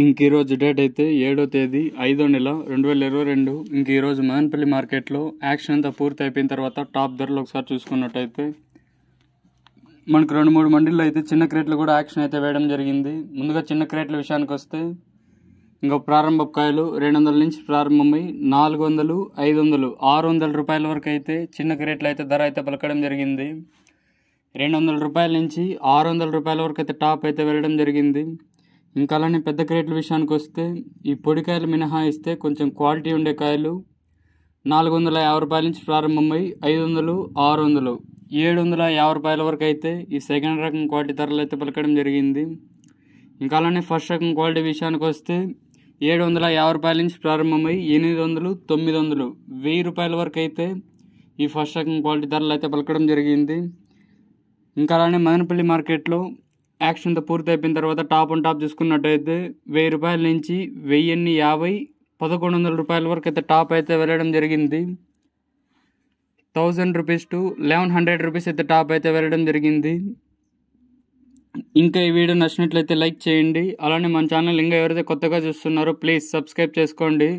ఇంక ఈరోజు డేట్ అయితే ఏడో తేదీ ఐదో నెల రెండు వేల ఇరవై రెండు ఇంక ఈరోజు మదనపల్లి మార్కెట్లో యాక్షన్ అంతా పూర్తి అయిపోయిన తర్వాత టాప్ ధరలు ఒకసారి చూసుకున్నట్టయితే మనకు రెండు మూడు మండీల్లో అయితే చిన్న క్రేట్లు కూడా యాక్షన్ అయితే వేయడం జరిగింది ముందుగా చిన్న క్రేట్ల విషయానికి వస్తే ఇంకా ప్రారంభ కాయలు రెండు వందల నుంచి ప్రారంభమై నాలుగు వందలు ఐదు వందలు ఆరు వందల రూపాయల వరకు అయితే చిన్న క్రేట్లు అయితే ధర అయితే పలకడం జరిగింది రెండు వందల రూపాయల నుంచి ఆరు వందల రూపాయల వరకు అయితే టాప్ అయితే వెళ్ళడం జరిగింది ఇంకా అలానే పెద్ద క్రేట్ల విషయానికి వస్తే ఈ పొడి కాయలు మినహాయిస్తే కొంచెం క్వాలిటీ ఉండే కాయలు నాలుగు వందల యాభై రూపాయల నుంచి ప్రారంభమై ఐదు వందలు ఆరు వందలు ఏడు వందల యాభై రూపాయల వరకు అయితే ఈ సెకండ్ రకం క్వాలిటీ ధరలు అయితే పలకడం జరిగింది ఇంకా అలానే ఫస్ట్ రకం క్వాలిటీ విషయానికి వస్తే ఏడు వందల యాభై రూపాయల నుంచి ప్రారంభమై ఎనిమిది వందలు తొమ్మిది వందలు వెయ్యి రూపాయల వరకు అయితే ఈ ఫస్ట్ రకం క్వాలిటీ ధరలు అయితే పలకడం జరిగింది ఇంకా అలానే మదనపల్లి మార్కెట్లో యాక్షన్ పూర్తి అయిపోయిన తర్వాత టాప్ అండ్ టాప్ చూసుకున్నట్టయితే వెయ్యి రూపాయల నుంచి వెయ్యిన్ని యాభై పదకొండు వందల రూపాయల వరకు అయితే టాప్ అయితే వెళ్ళడం జరిగింది thousand rupees to eleven hundred rupees అయితే టాప్ అయితే వెళ్ళడం జరిగింది ఇంకా ఈ వీడియో నచ్చినట్లయితే లైక్ చేయండి అలానే మన ఛానల్ ఇంకా ఎవరైతే కొత్తగా చూస్తున్నారో ప్లీజ్ సబ్స్క్రైబ్ చేసుకోండి